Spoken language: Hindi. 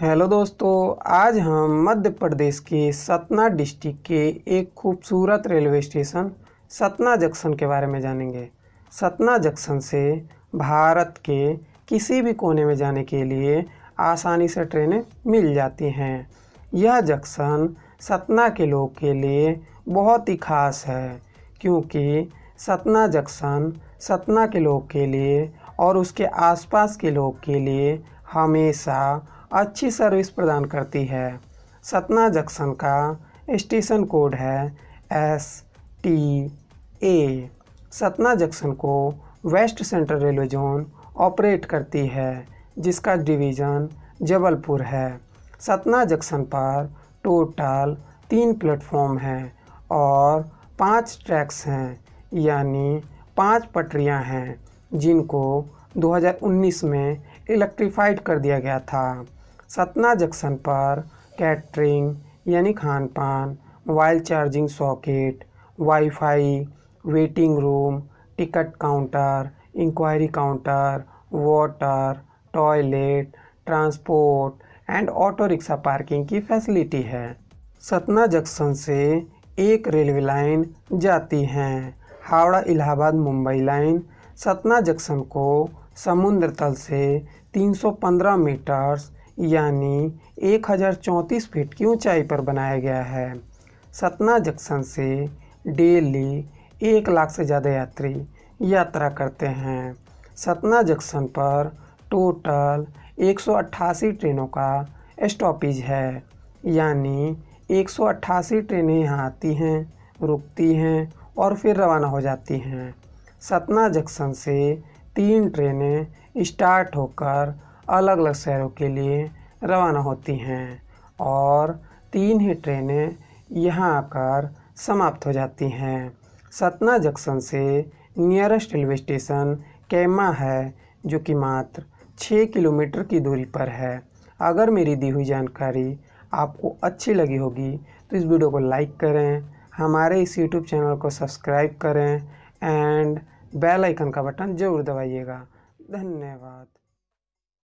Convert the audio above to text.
हेलो दोस्तों आज हम मध्य प्रदेश के सतना डिस्ट्रिक्ट के एक खूबसूरत रेलवे स्टेशन सतना जंक्शन के बारे में जानेंगे सतना जंक्शन से भारत के किसी भी कोने में जाने के लिए आसानी से ट्रेनें मिल जाती हैं यह जंक्शन सतना के लोग के लिए बहुत ही खास है क्योंकि सतना जंक्शन सतना के लोग के लिए और उसके आसपास के लोग के लिए हमेशा अच्छी सर्विस प्रदान करती है सतना जंक्शन का स्टेशन कोड है S T A Satna junction को west central railway zone operate करती है जिसका डिवीज़न जबलपुर है सतना जंक्शन पर टोटल तीन प्लेटफॉर्म हैं और पांच ट्रैक्स हैं यानी पांच पटरियां हैं जिनको 2019 में इलेक्ट्रीफाइड कर दिया गया था सतना जंक्शन पर कैटरिंग यानी खान पान mobile charging socket wifi waiting room ticket counter inquiry counter water toilet transport and auto rickshaw parking की फैसिलिटी है सतना जंक्शन से एक रेलवे लाइन जाती हैं हावड़ा इलाहाबाद मुंबई लाइन सतना जंक्शन को समुद्र तल से 315 मीटर्स यानी एक फीट की ऊंचाई पर बनाया गया है सतना जंक्शन से डेली एक लाख से ज़्यादा यात्री यात्रा करते हैं सतना जंक्शन पर टोटल 188 ट्रेनों का स्टॉपेज है यानी 188 ट्रेनें यहाँ आती हैं रुकती हैं और फिर रवाना हो जाती हैं सतना जंक्शन से तीन ट्रेनें स्टार्ट होकर अलग अलग शहरों के लिए रवाना होती हैं और तीन ही ट्रेनें यहाँ आकर समाप्त हो जाती हैं सतना जंक्शन से नियरेस्ट रेलवे स्टेशन कैमा है जो कि मात्र छः किलोमीटर की दूरी पर है अगर मेरी दी हुई जानकारी आपको अच्छी लगी होगी तो इस वीडियो को लाइक करें हमारे इस यूट्यूब चैनल को सब्सक्राइब करें एंड बेल आइकन का बटन ज़रूर दबाइएगा धन्यवाद